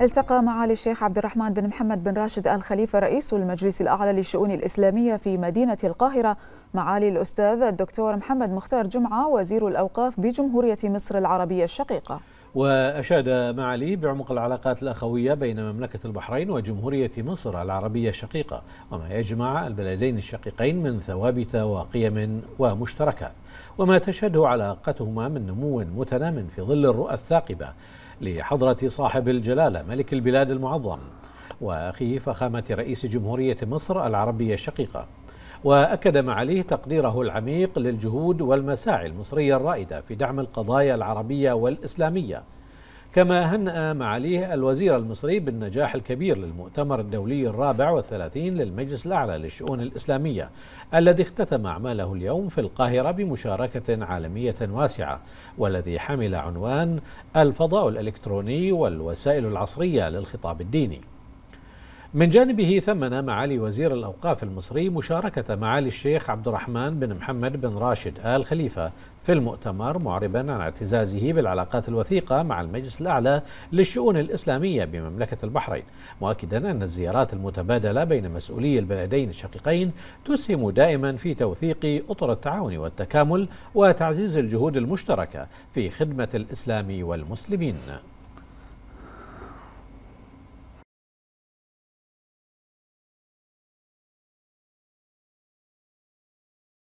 التقى معالي الشيخ عبد الرحمن بن محمد بن راشد آل خليفة رئيس المجلس الأعلى للشؤون الإسلامية في مدينة القاهرة معالي الأستاذ الدكتور محمد مختار جمعة وزير الأوقاف بجمهورية مصر العربية الشقيقة وأشاد معالي بعمق العلاقات الأخوية بين مملكة البحرين وجمهورية مصر العربية الشقيقة وما يجمع البلدين الشقيقين من ثوابت وقيم ومشتركات وما تشهده علاقتهما من نمو متنام في ظل الرؤى الثاقبة لحضرة صاحب الجلالة ملك البلاد المعظم وأخيه فخامة رئيس جمهورية مصر العربية الشقيقة واكد معاليه تقديره العميق للجهود والمساعي المصريه الرائده في دعم القضايا العربيه والاسلاميه كما هنأ معاليه الوزير المصري بالنجاح الكبير للمؤتمر الدولي الرابع والثلاثين للمجلس الأعلى للشؤون الإسلامية الذي اختتم أعماله اليوم في القاهرة بمشاركة عالمية واسعة والذي حمل عنوان الفضاء الإلكتروني والوسائل العصرية للخطاب الديني من جانبه ثمن معالي وزير الأوقاف المصري مشاركة معالي الشيخ عبد الرحمن بن محمد بن راشد آل خليفة في المؤتمر معربا عن اعتزازه بالعلاقات الوثيقة مع المجلس الأعلى للشؤون الإسلامية بمملكة البحرين مؤكدا أن الزيارات المتبادلة بين مسؤولي البلدين الشقيقين تسهم دائما في توثيق أطر التعاون والتكامل وتعزيز الجهود المشتركة في خدمة الإسلام والمسلمين